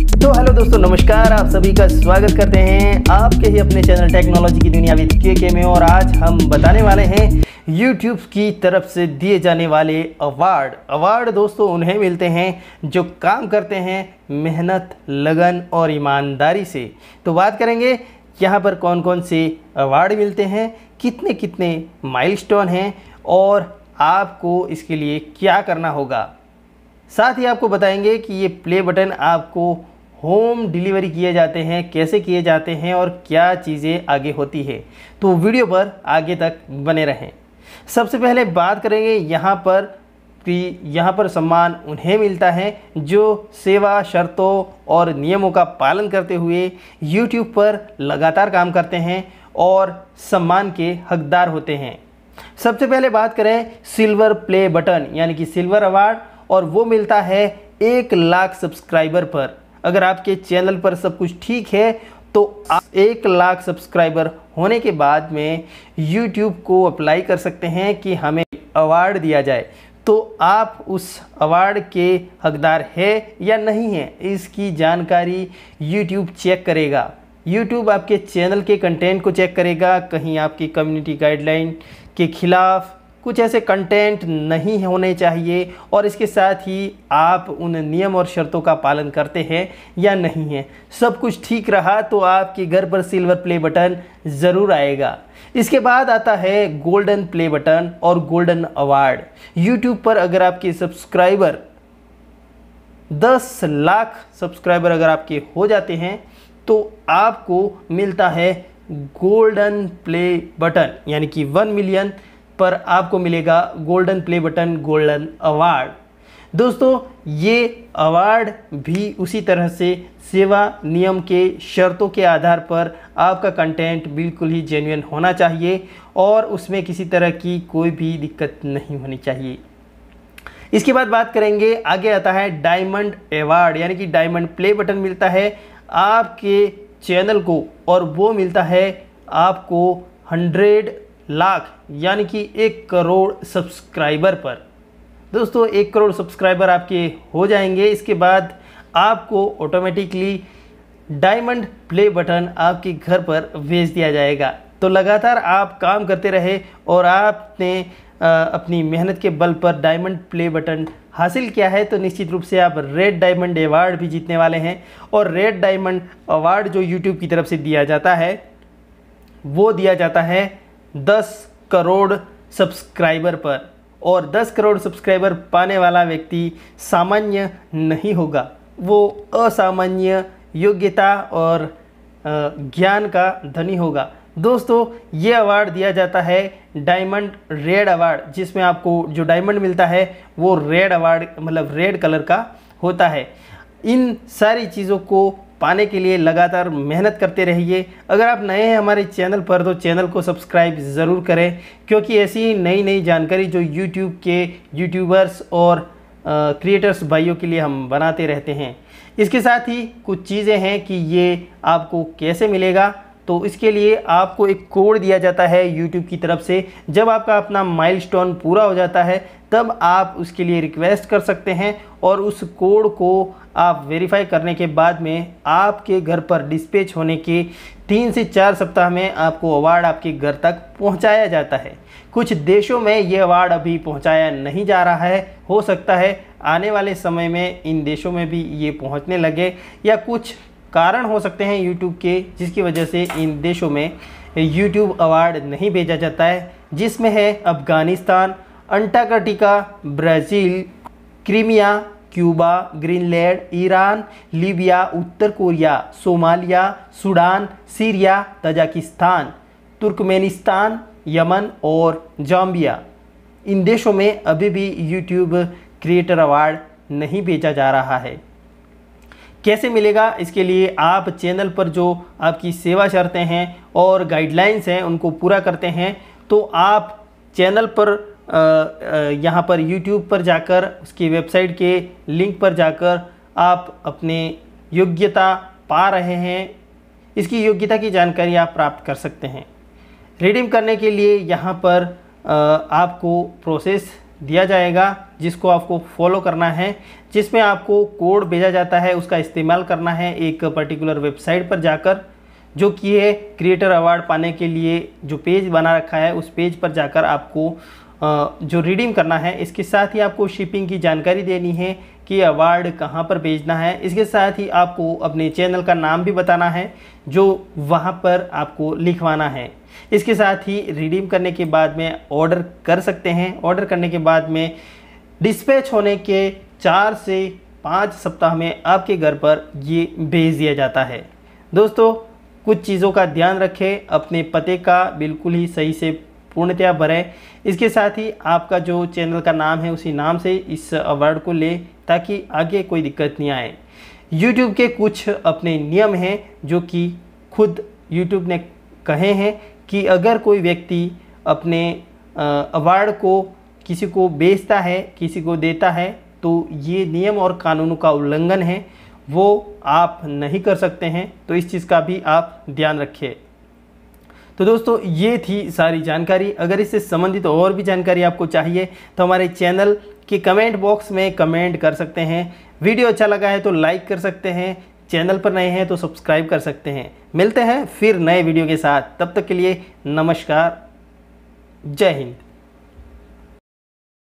तो हेलो दोस्तों नमस्कार आप सभी का स्वागत करते हैं आपके ही अपने चैनल टेक्नोलॉजी की दुनिया विद के में और आज हम बताने वाले हैं YouTube की तरफ से दिए जाने वाले अवार्ड अवार्ड दोस्तों उन्हें मिलते हैं जो काम करते हैं मेहनत लगन और ईमानदारी से तो बात करेंगे यहाँ पर कौन कौन से अवार्ड मिलते हैं कितने कितने माइलस्टोन हैं और आपको इसके लिए क्या करना होगा साथ ही आपको बताएंगे कि ये प्ले बटन आपको होम डिलीवरी किए जाते हैं कैसे किए जाते हैं और क्या चीज़ें आगे होती है तो वीडियो पर आगे तक बने रहें सबसे पहले बात करेंगे यहाँ पर कि यहाँ पर सम्मान उन्हें मिलता है जो सेवा शर्तों और नियमों का पालन करते हुए यूट्यूब पर लगातार काम करते हैं और सम्मान के हकदार होते हैं सबसे पहले बात करें सिल्वर प्ले बटन यानी कि सिल्वर अवार्ड और वो मिलता है एक लाख सब्सक्राइबर पर अगर आपके चैनल पर सब कुछ ठीक है तो आप एक लाख सब्सक्राइबर होने के बाद में यूट्यूब को अप्लाई कर सकते हैं कि हमें अवार्ड दिया जाए तो आप उस अवार्ड के हकदार है या नहीं है इसकी जानकारी यूट्यूब चेक करेगा यूट्यूब आपके चैनल के कंटेंट को चेक करेगा कहीं आपकी कम्युनिटी गाइडलाइन के खिलाफ़ कुछ ऐसे कंटेंट नहीं होने चाहिए और इसके साथ ही आप उन नियम और शर्तों का पालन करते हैं या नहीं है सब कुछ ठीक रहा तो आपके घर पर सिल्वर प्ले बटन ज़रूर आएगा इसके बाद आता है गोल्डन प्ले बटन और गोल्डन अवार्ड यूट्यूब पर अगर आपके सब्सक्राइबर दस लाख सब्सक्राइबर अगर आपके हो जाते हैं तो आपको मिलता है गोल्डन प्ले बटन यानी कि वन मिलियन पर आपको मिलेगा golden play button golden award दोस्तों ये अवार्ड भी उसी तरह से सेवा नियम के शर्तों के आधार पर आपका कंटेंट बिल्कुल ही जेन्यन होना चाहिए और उसमें किसी तरह की कोई भी दिक्कत नहीं होनी चाहिए इसके बाद बात करेंगे आगे आता है डायमंड अवार्ड यानी कि डायमंड प्ले बटन मिलता है आपके चैनल को और वो मिलता है आपको हंड्रेड लाख यानी कि एक करोड़ सब्सक्राइबर पर दोस्तों एक करोड़ सब्सक्राइबर आपके हो जाएंगे इसके बाद आपको ऑटोमेटिकली डायमंड प्ले बटन आपके घर पर भेज दिया जाएगा तो लगातार आप काम करते रहे और आपने अपनी मेहनत के बल पर डायमंड प्ले बटन हासिल किया है तो निश्चित रूप से आप रेड डायमंड अवार्ड भी जीतने वाले हैं और रेड डायमंड अवार्ड जो यूट्यूब की तरफ से दिया जाता है वो दिया जाता है 10 करोड़ सब्सक्राइबर पर और 10 करोड़ सब्सक्राइबर पाने वाला व्यक्ति सामान्य नहीं होगा वो असामान्य योग्यता और ज्ञान का धनी होगा दोस्तों ये अवार्ड दिया जाता है डायमंड रेड अवार्ड जिसमें आपको जो डायमंड मिलता है वो रेड अवार्ड मतलब रेड कलर का होता है इन सारी चीज़ों को पाने के लिए लगातार मेहनत करते रहिए अगर आप नए हैं हमारे चैनल पर तो चैनल को सब्सक्राइब ज़रूर करें क्योंकि ऐसी नई नई जानकारी जो यूट्यूब के यूट्यूबर्स और क्रिएटर्स भाइयों के लिए हम बनाते रहते हैं इसके साथ ही कुछ चीज़ें हैं कि ये आपको कैसे मिलेगा तो इसके लिए आपको एक कोड दिया जाता है यूट्यूब की तरफ से जब आपका अपना माइलस्टोन पूरा हो जाता है तब आप उसके लिए रिक्वेस्ट कर सकते हैं और उस कोड को आप वेरीफाई करने के बाद में आपके घर पर डिस्पेच होने के तीन से चार सप्ताह में आपको अवार्ड आपके घर तक पहुंचाया जाता है कुछ देशों में ये अवार्ड अभी पहुंचाया नहीं जा रहा है हो सकता है आने वाले समय में इन देशों में भी ये पहुंचने लगे या कुछ कारण हो सकते हैं यूट्यूब के जिसकी वजह से इन देशों में यूट्यूब अवार्ड नहीं भेजा जाता है जिसमें है Afghanistan Antarctica Brazil Crimea Cuba Greenland Iran Libya उत्तर Korea Somalia Sudan Syria Tajikistan Turkmenistan Yemen और जाम्बिया इन देशों में अभी भी यूट्यूब क्रिएटर अवार्ड नहीं भेजा जा रहा है कैसे मिलेगा इसके लिए आप चैनल पर जो आपकी सेवा शर्तें हैं और गाइडलाइंस हैं उनको पूरा करते हैं तो आप चैनल पर यहाँ पर यूट्यूब पर जाकर उसकी वेबसाइट के लिंक पर जाकर आप अपने योग्यता पा रहे हैं इसकी योग्यता की जानकारी आप प्राप्त कर सकते हैं रिडीम करने के लिए यहाँ पर आपको प्रोसेस दिया जाएगा जिसको आपको फॉलो करना है जिसमें आपको कोड भेजा जाता है उसका इस्तेमाल करना है एक पर्टिकुलर वेबसाइट पर जाकर जो कि है क्रिएटर अवार्ड पाने के लिए जो पेज बना रखा है उस पेज पर जाकर आपको जो रिडीम करना है इसके साथ ही आपको शिपिंग की जानकारी देनी है कि अवार्ड कहाँ पर भेजना है इसके साथ ही आपको अपने चैनल का नाम भी बताना है जो वहाँ पर आपको लिखवाना है इसके साथ ही रिडीम करने के बाद में ऑर्डर कर सकते हैं ऑर्डर करने के बाद में डिस्पैच होने के चार से पाँच सप्ताह में आपके घर पर ये भेज दिया जाता है दोस्तों कुछ चीज़ों का ध्यान रखें अपने पते का बिल्कुल ही सही से पूर्णतया भरें इसके साथ ही आपका जो चैनल का नाम है उसी नाम से इस अवार्ड को ले ताकि आगे कोई दिक्कत नहीं आए यूट्यूब के कुछ अपने नियम हैं जो कि खुद यूट्यूब ने कहे हैं कि अगर कोई व्यक्ति अपने अवार्ड को किसी को बेचता है किसी को देता है तो ये नियम और कानूनों का उल्लंघन है वो आप नहीं कर सकते हैं तो इस चीज़ का भी आप ध्यान रखिए तो दोस्तों ये थी सारी जानकारी अगर इससे संबंधित और भी जानकारी आपको चाहिए तो हमारे चैनल कि कमेंट बॉक्स में कमेंट कर सकते हैं वीडियो अच्छा लगा है तो लाइक कर सकते हैं चैनल पर नए हैं तो सब्सक्राइब कर सकते हैं मिलते हैं फिर नए वीडियो के साथ तब तक के लिए नमस्कार जय हिंद